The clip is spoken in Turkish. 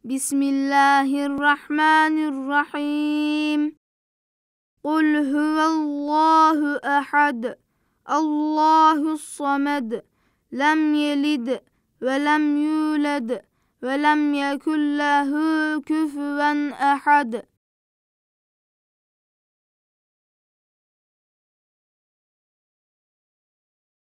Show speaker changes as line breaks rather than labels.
Bismillahirrahmanirrahim. Kul huvallahu ehad. Allahu samed. Lem yelid ve lem yulad ve lem yekun lehu küfüven ehad.